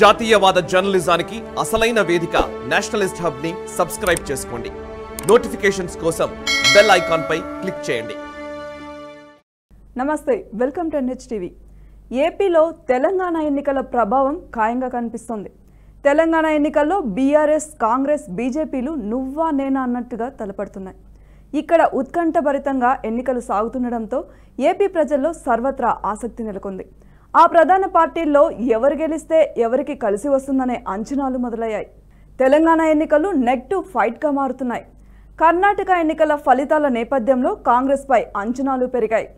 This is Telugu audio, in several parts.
జాతీయవాద జర్నలిజానికి అసలైన వేదిక నేషనలిస్ట్ హబ్ ని సబ్స్క్రైబ్ చేసుకోండి నోటిఫికేషన్స్ కోసం బెల్ ఐకాన్ పై క్లిక్ చేయండి నమస్తే వెల్కమ్ టు టీవీ ఏపీలో తెలంగాణ ఎన్నికల ప్రభావం ఖాయంగా కనిపిస్తోంది తెలంగాణ ఎన్నికల్లో బీఆర్ఎస్ కాంగ్రెస్ బీజేపీలు నువ్వా నేనా అన్నట్టుగా తలపడుతున్నాయి ఇక్కడ ఉత్కంఠభరితంగా ఎన్నికలు సాగుతుండడంతో ఏపీ ప్రజల్లో సర్వత్రా ఆసక్తి నెలకొంది ఆ ప్రధాన పార్టీల్లో ఎవరు గెలిస్తే ఎవరికి కలిసి వస్తుందనే అంచనాలు మొదలయ్యాయి తెలంగాణ ఎన్నికలు నెక్ టు ఫైట్గా మారుతున్నాయి కర్ణాటక ఎన్నికల ఫలితాల నేపథ్యంలో కాంగ్రెస్పై అంచనాలు పెరిగాయి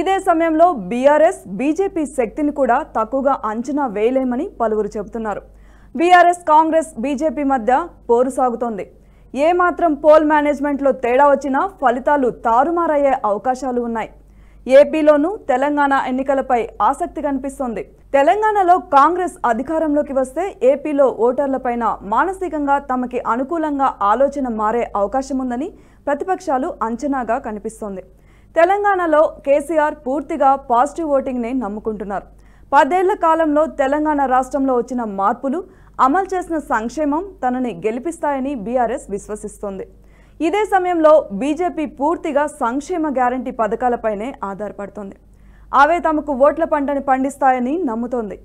ఇదే సమయంలో బీఆర్ఎస్ బీజేపీ శక్తిని కూడా తక్కువగా అంచనా వేయలేమని పలువురు చెబుతున్నారు బీఆర్ఎస్ కాంగ్రెస్ బీజేపీ మధ్య పోరు సాగుతోంది ఏమాత్రం పోల్ మేనేజ్మెంట్లో తేడా వచ్చినా ఫలితాలు తారుమారయ్యే అవకాశాలు ఉన్నాయి ఏపీలోనూ తెలంగాణ ఎన్నికలపై ఆసక్తి కనిపిస్తోంది తెలంగాణలో కాంగ్రెస్ అధికారంలోకి వస్తే ఏపీలో ఓటర్లపైన మానసికంగా తమకి అనుకూలంగా ఆలోచన మారే అవకాశముందని ప్రతిపక్షాలు అంచనాగా కనిపిస్తోంది తెలంగాణలో కేసీఆర్ పూర్తిగా పాజిటివ్ ఓటింగ్ని నమ్ముకుంటున్నారు పదేళ్ల కాలంలో తెలంగాణ రాష్ట్రంలో వచ్చిన మార్పులు అమలు చేసిన సంక్షేమం తనని గెలిపిస్తాయని బీఆర్ఎస్ విశ్వసిస్తోంది ఇదే సమయంలో బీజేపీ పూర్తిగా సంక్షేమ గ్యారంటీ పథకాలపైనే ఆధారపడుతోంది అవే తమకు ఓట్ల పంటని పండిస్తాయని నమ్ముతోంది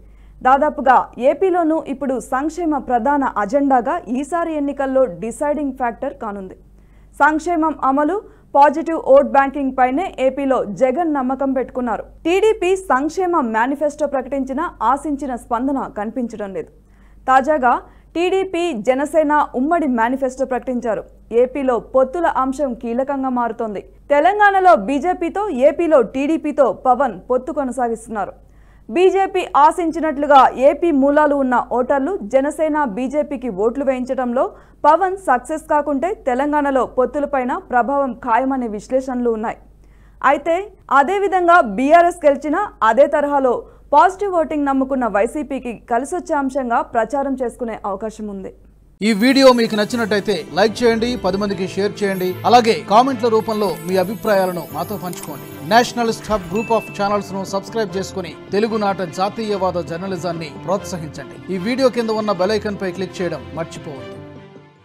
దాదాపుగా ఏపీలోనూ ఇప్పుడు సంక్షేమ ప్రధాన అజెండాగా ఈసారి ఎన్నికల్లో డిసైడింగ్ ఫ్యాక్టర్ కానుంది సంక్షేమం అమలు పాజిటివ్ ఓట్ బ్యాంకింగ్ పైనే ఏపీలో జగన్ నమ్మకం పెట్టుకున్నారు టీడీపీ సంక్షేమ మేనిఫెస్టో ప్రకటించిన ఆశించిన స్పందన కనిపించడం లేదు తాజాగా టీడీపీ జనసేన ఉమ్మడి మేనిఫెస్టో ప్రకటించారు ఏపీలో పొత్తుల అంశం కీలకంగా మారుతోంది తెలంగాణలో బీజేపీతో ఏపీలో టీడీపీతో పవన్ పొత్తు కొనసాగిస్తున్నారు బీజేపీ ఆశించినట్లుగా ఏపీ మూలాలు ఉన్న ఓటర్లు జనసేన బీజేపీకి ఓట్లు వేయించడంలో పవన్ సక్సెస్ కాకుంటే తెలంగాణలో పొత్తులపైన ప్రభావం ఖాయమనే విశ్లేషణలు ఉన్నాయి అయితే అదేవిధంగా బీఆర్ఎస్ గెలిచిన అదే తరహాలో పాజిటివ్ ఓటింగ్ నమ్ముకున్న వైసీపీకి కలిసొచ్చే అంశంగా ప్రచారం చేసుకునే అవకాశం ఉంది ఈ వీడియో మీకు నచ్చినట్టయితే లైక్ చేయండి పది మందికి షేర్ చేయండి అలాగే కామెంట్ల రూపంలో మీ అభిప్రాయాలను మాతో పంచుకోండి national stop group of channels ను సబ్స్క్రైబ్ చేసుకుని తెలుగునాట జాతీయవాద జర్నలిజాన్ని ప్రోత్సహించండి ఈ వీడియో కింద ఉన్న బెలైకన్ పై క్లిక్ చేయడం మర్చిపోవద్దు